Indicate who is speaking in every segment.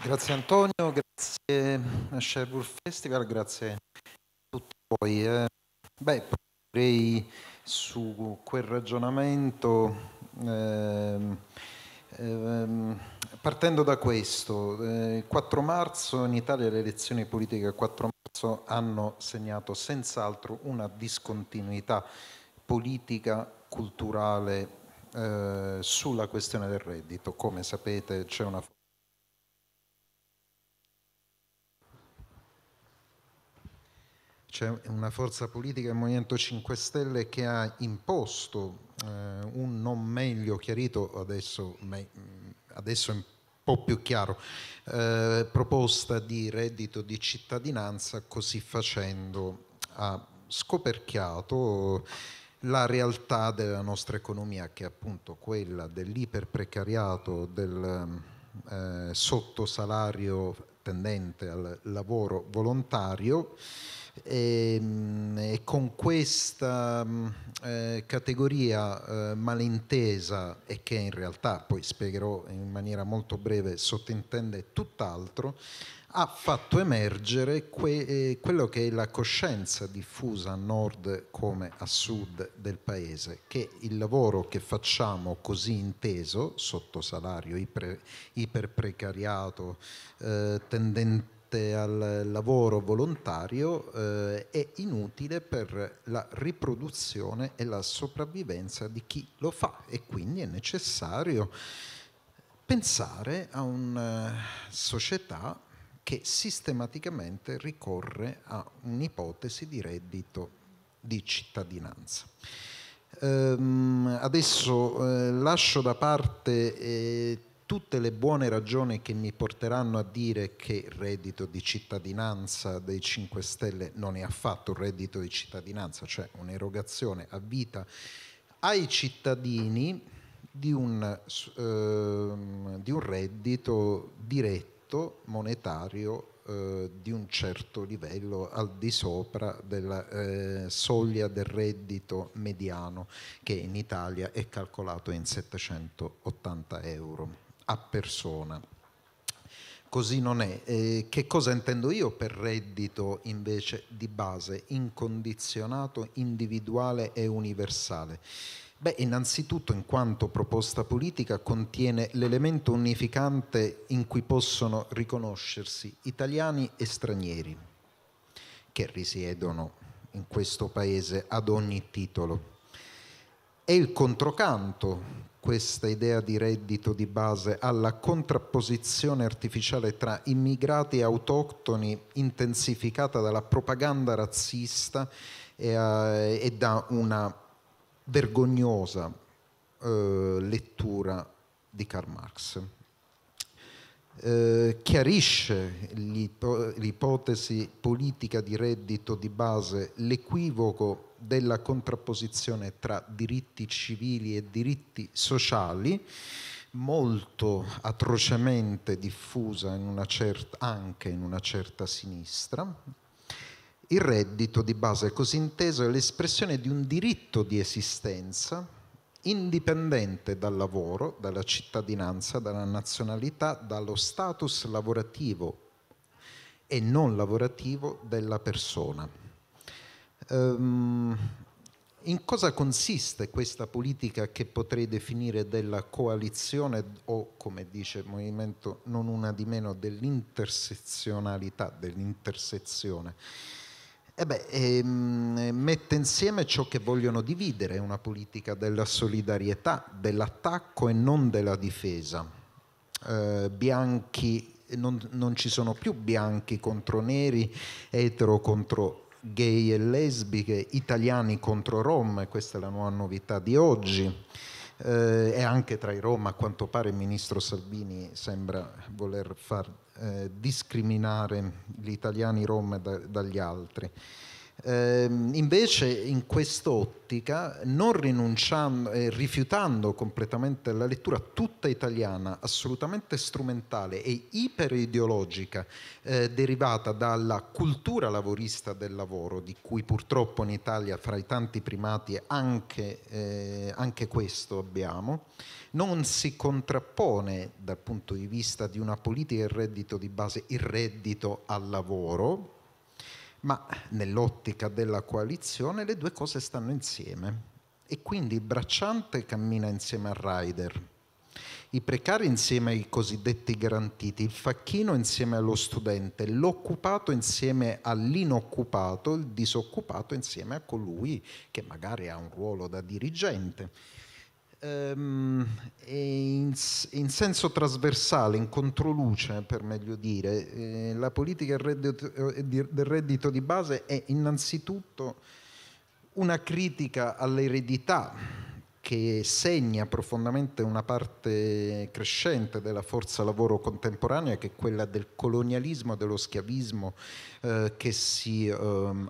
Speaker 1: Grazie Antonio, grazie a Sherwood Festival, grazie a tutti voi. Eh, beh, potrei su quel ragionamento, ehm, ehm, partendo da questo, eh, 4 marzo in Italia le elezioni politiche 4 marzo hanno segnato senz'altro una discontinuità politica, culturale eh, sulla questione del reddito. Come sapete c'è una c'è una forza politica, il Movimento 5 Stelle, che ha imposto eh, un non meglio chiarito, adesso, me, adesso un po' più chiaro, eh, proposta di reddito di cittadinanza, così facendo ha scoperchiato la realtà della nostra economia, che è appunto quella dell'iperprecariato, del eh, sottosalario tendente al lavoro volontario e, ehm, e con questa mm, eh, categoria eh, malintesa e che in realtà poi spiegherò in maniera molto breve sottintende tutt'altro, ha fatto emergere que, eh, quello che è la coscienza diffusa a nord come a sud del paese, che il lavoro che facciamo così inteso, sotto salario, iper, iperprecariato, eh, tendente al lavoro volontario eh, è inutile per la riproduzione e la sopravvivenza di chi lo fa e quindi è necessario pensare a una eh, società che sistematicamente ricorre a un'ipotesi di reddito di cittadinanza. Ehm, adesso eh, lascio da parte eh, tutte le buone ragioni che mi porteranno a dire che il reddito di cittadinanza dei 5 Stelle non è affatto un reddito di cittadinanza, cioè un'erogazione a vita ai cittadini di un, eh, di un reddito diretto contratto monetario eh, di un certo livello al di sopra della eh, soglia del reddito mediano che in Italia è calcolato in 780 euro a persona. Così non è. Eh, che cosa intendo io per reddito invece di base, incondizionato, individuale e universale? Beh, innanzitutto in quanto proposta politica contiene l'elemento unificante in cui possono riconoscersi italiani e stranieri che risiedono in questo paese ad ogni titolo. È il controcanto, questa idea di reddito di base, alla contrapposizione artificiale tra immigrati e autoctoni intensificata dalla propaganda razzista e, eh, e da una vergognosa eh, lettura di Karl Marx. Eh, chiarisce l'ip- l'ipotesi politica di reddito di base, l'equivoco della contrapposizione tra diritti civili e diritti sociali, molto atrocemente diffusa in certa, anche in una certa sinistra, il reddito di base così inteso è l'espressione di un diritto di esistenza indipendente dal lavoro, dalla cittadinanza, dalla nazionalità, dallo status lavorativo e non lavorativo della persona. Um, in cosa consiste questa politica che potrei definire della coalizione o, come dice il movimento, non una di meno dell'intersezionalità, dell'intersezione? Eh beh, ehm, mette insieme ciò che vogliono dividere, una politica della solidarietà, dell'attacco e non della difesa. Eh, bianchi, non, non, ci sono più bianchi contro neri, etero contro gay e lesbiche, italiani contro rom, questa è la nuova novità di oggi. Eh, e anche tra i rom, a quanto pare il ministro Salvini sembra voler far eh, discriminare gli italiani rom da, dagli altri. Eh, invece in quest'ottica, non rinunciando, eh, rifiutando completamente la lettura tutta italiana, assolutamente strumentale e iperideologica, eh, derivata dalla cultura lavorista del lavoro, di cui purtroppo in Italia fra i tanti primati anche, eh, anche questo abbiamo, non si contrappone dal punto di vista di una politica del reddito di base il reddito al lavoro, ma nell'ottica della coalizione le due cose stanno insieme e quindi il bracciante cammina insieme al rider, i precari insieme ai cosiddetti garantiti, il facchino insieme allo studente, l'occupato insieme all'inoccupato, il disoccupato insieme a colui che magari ha un ruolo da dirigente. Um, in, in, senso trasversale, in controluce per meglio dire, eh, la politica del reddito, eh, del reddito, di base è innanzitutto una critica all'eredità che segna profondamente una parte crescente della forza lavoro contemporanea, che è quella del colonialismo, dello schiavismo, eh, che si eh,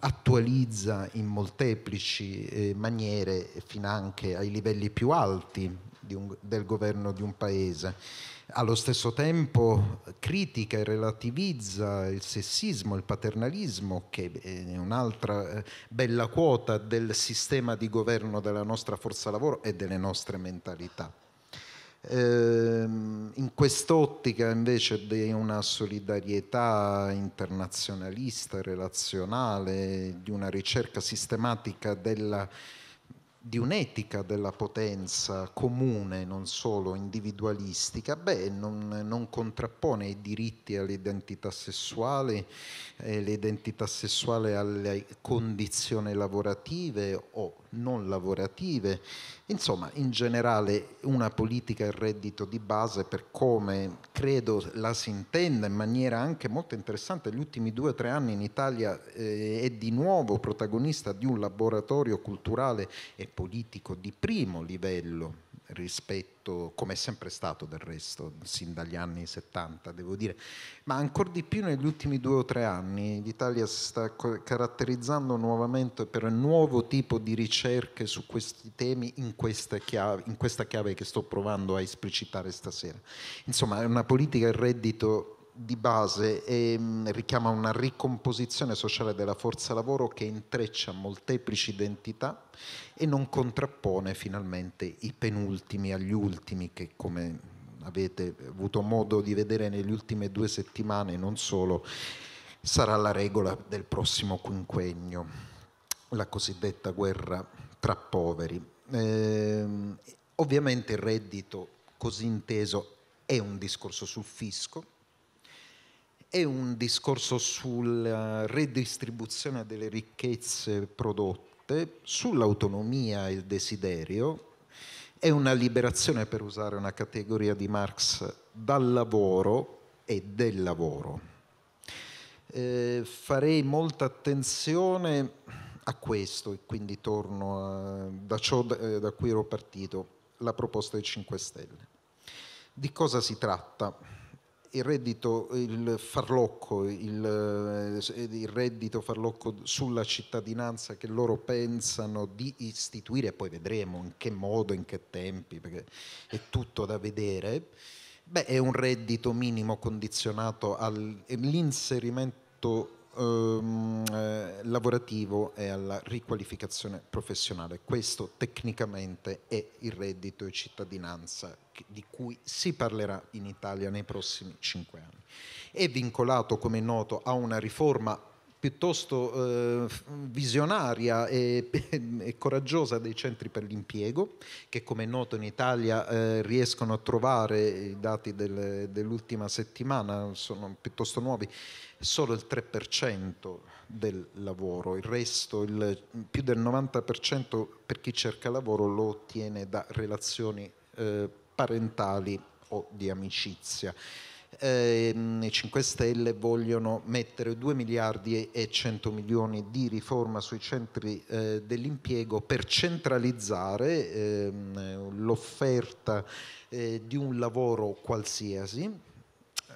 Speaker 1: attualizza in molteplici eh, maniere, fino anche ai livelli più alti un, del governo di un paese. Allo stesso tempo critica e relativizza il sessismo, il paternalismo, che è eh, un'altra eh, bella quota del sistema di governo della nostra forza lavoro e delle nostre mentalità. Ehm, in quest'ottica invece di una solidarietà internazionalista, relazionale, di una ricerca sistematica della di un'etica della potenza comune, non solo individualistica, beh, non, non contrappone i diritti all'identità sessuale, eh, l'identità sessuale alle condizioni lavorative o non lavorative, insomma in generale una politica del reddito di base per come credo la si intenda in maniera anche molto interessante, gli ultimi due o tre anni in Italia eh, è di nuovo protagonista di un laboratorio culturale e politico di primo livello rispetto, come è sempre stato del resto, sin dagli anni 70, devo dire, ma ancora di più negli ultimi due o tre anni l'Italia si sta caratterizzando nuovamente per un nuovo tipo di ricerche su questi temi in questa chiave, in questa chiave che sto provando a esplicitare stasera. Insomma, è una politica del reddito di base e mm, richiama una ricomposizione sociale della forza lavoro che intreccia molteplici identità e non contrappone finalmente i penultimi agli ultimi che come avete avuto modo di vedere nelle ultime due settimane non solo sarà la regola del prossimo quinquennio, la cosiddetta guerra tra poveri. Eh, ovviamente il reddito così inteso è un discorso sul fisco, è un discorso sulla eh, redistribuzione delle ricchezze prodotte, sull'autonomia e il desiderio, è una liberazione, per usare una categoria di Marx, dal lavoro e del lavoro. Eh, farei molta attenzione a questo e quindi torno a, da ciò da, eh, da cui ero partito, la proposta dei 5 Stelle. Di cosa si tratta? il reddito, il farlocco, il, eh, il, reddito farlocco sulla cittadinanza che loro pensano di istituire, poi vedremo in che modo, in che tempi, perché è tutto da vedere, beh, è un reddito minimo condizionato all'inserimento ehm, eh, lavorativo e alla riqualificazione professionale. Questo tecnicamente è il reddito e cittadinanza di cui si parlerà in Italia nei prossimi cinque anni. È vincolato, come è noto, a una riforma piuttosto eh, visionaria e, e, coraggiosa dei centri per l'impiego, che come è noto in Italia eh, riescono a trovare, eh, i dati del, dell'ultima settimana sono piuttosto nuovi, solo il 3% del lavoro, il resto, il, più del 90% per chi cerca lavoro lo ottiene da relazioni eh, parentali o di amicizia. Ehm, i 5 Stelle vogliono mettere 2 miliardi e 100 milioni di riforma sui centri eh, dell'impiego per centralizzare ehm, l'offerta eh, di un lavoro qualsiasi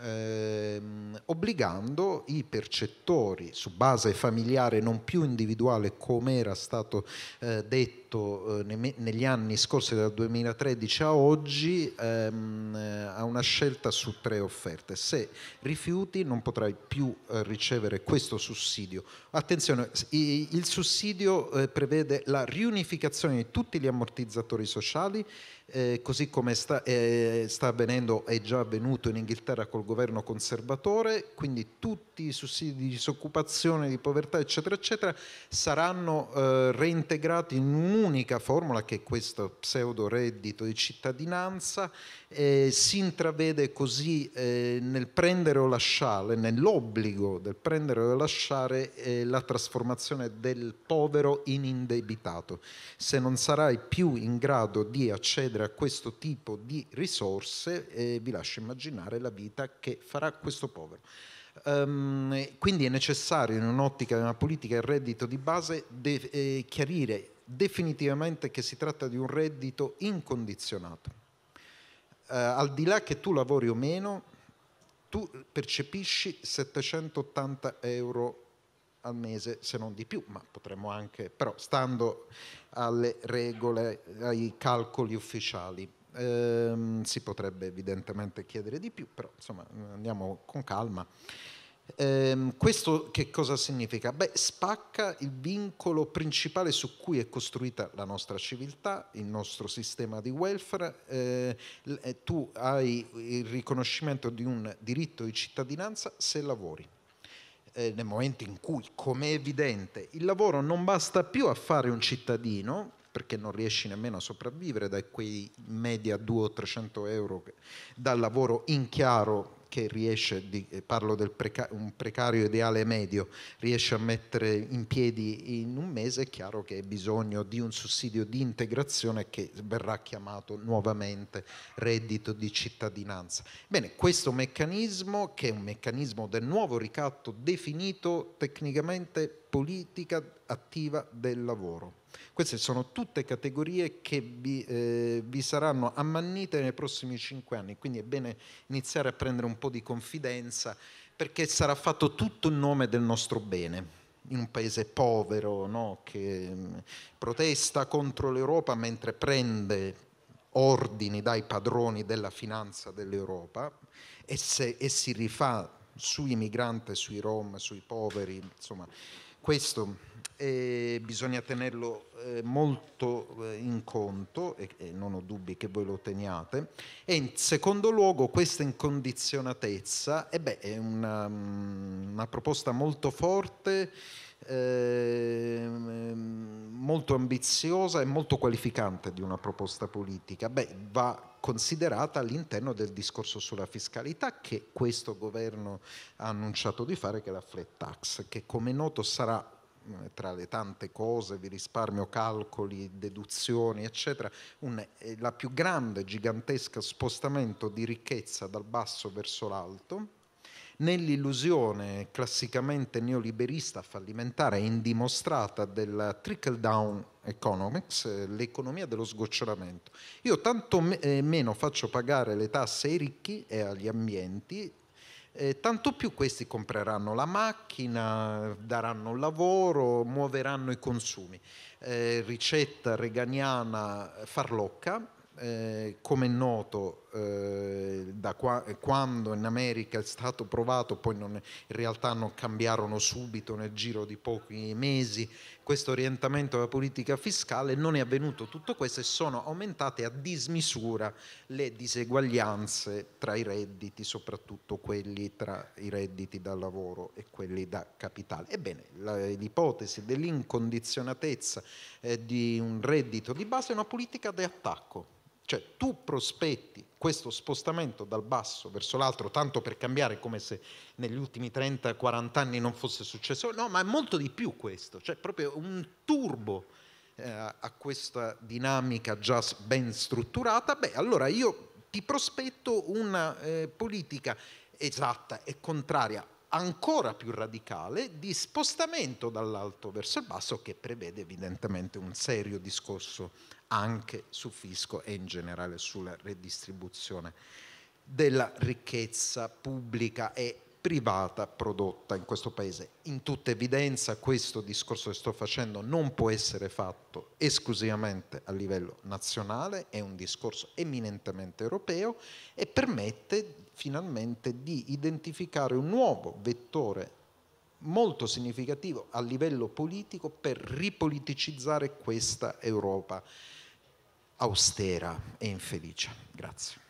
Speaker 1: ehm, obbligando i percettori su base familiare non più individuale come era stato eh, detto eh, negli anni scorsi dal 2013 a oggi ehm, eh, a una scelta su tre offerte. Se rifiuti non potrai più eh, ricevere questo sussidio. Attenzione, i- il sussidio eh, prevede la riunificazione di tutti gli ammortizzatori sociali eh, così come sta, eh, sta, avvenendo, è già avvenuto in Inghilterra col governo conservatore, quindi tutti i sussidi di disoccupazione, di povertà, eccetera, eccetera, saranno eh, reintegrati in un'unica formula che è questo pseudo reddito di cittadinanza. Eh, si intravede così eh, nel prendere o lasciare, nell'obbligo del prendere o lasciare eh, la trasformazione del povero in indebitato. Se non sarai più in grado di accedere a questo tipo di risorse, eh, vi lascio immaginare la vita che farà questo povero. Um, quindi è necessario in un'ottica di una politica del reddito di base de- eh, chiarire definitivamente che si tratta di un reddito incondizionato. Uh, al di là che tu lavori o meno, tu percepisci 780 euro al mese, se non di più, ma potremmo anche, però stando alle regole, ai calcoli ufficiali ehm, si potrebbe evidentemente chiedere di più, però insomma mm, andiamo con calma. Ehm, questo che cosa significa? Beh, spacca il vincolo principale su cui è costruita la nostra civiltà, il nostro sistema di welfare. Ehm, eh, tu hai il riconoscimento di un diritto di cittadinanza se lavori. Eh, nel momento in cui, come è evidente, il lavoro non basta più a fare un cittadino, perché non riesci nemmeno a sopravvivere da quei media 200-300 euro dal lavoro in chiaro che riesce, di, eh, parlo del preca- un precario ideale medio, riesce a mettere in piedi in un mese, è chiaro che hai bisogno di un sussidio di integrazione che verrà chiamato nuovamente reddito di cittadinanza. Bene, questo meccanismo, che è un meccanismo del nuovo ricatto definito tecnicamente politica attiva del lavoro. Queste sono tutte categorie che vi, eh, vi, saranno ammannite nei prossimi cinque anni, quindi è bene iniziare a prendere un po' di confidenza perché sarà fatto tutto in nome del nostro bene. In un paese povero no, che mm, protesta contro l'Europa mentre prende ordini dai padroni della finanza dell'Europa e, se, e si rifà sui migranti, sui rom, sui poveri, insomma questo eh, bisogna tenerlo eh, molto eh, in conto e, e, non ho dubbi che voi lo teniate. E in secondo luogo questa incondizionatezza beh, è una, mm, una, proposta molto forte, ehm, ehm, molto ambiziosa e molto qualificante di una proposta politica. Beh, va considerata all'interno del discorso sulla fiscalità che questo governo ha annunciato di fare, che è la flat tax, che come noto sarà eh, tra le tante cose, vi risparmio calcoli, deduzioni, eccetera, un, eh, la più grande, gigantesca spostamento di ricchezza dal basso verso l'alto, nell'illusione classicamente neoliberista, fallimentare e indimostrata della trickle down economics, eh, l'economia dello sgocciolamento. Io tanto me- eh, meno faccio pagare le tasse ai ricchi e agli ambienti, eh, tanto più questi compreranno la macchina, daranno lavoro, muoveranno i consumi. Eh, ricetta reganiana farlocca, eh, come è noto eh, da qua, eh, quando in America è stato provato, poi non, in realtà non cambiarono subito nel giro di pochi mesi questo orientamento della politica fiscale, non è avvenuto tutto questo e sono aumentate a dismisura le diseguaglianze tra i redditi, soprattutto quelli tra i redditi da lavoro e quelli da capitale. Ebbene, l'ipotesi dell'incondizionatezza eh, di un reddito di base è una politica di attacco cioè tu prospetti questo spostamento dal basso verso l'altro, tanto per cambiare come se negli ultimi 30-40 anni non fosse successo, no, ma è molto di più questo, cioè proprio un turbo eh, a questa dinamica già ben strutturata, beh, allora io ti prospetto una eh, politica esatta e contraria ancora più radicale di spostamento dall'alto verso il basso che prevede evidentemente un serio discorso anche su fisco e in generale sulla redistribuzione della ricchezza pubblica e privata prodotta in questo paese. In tutta evidenza questo discorso che sto facendo non può essere fatto esclusivamente a livello nazionale, è un discorso eminentemente europeo e permette finalmente di identificare un nuovo vettore molto significativo a livello politico per ripoliticizzare questa Europa austera e infelice. Grazie.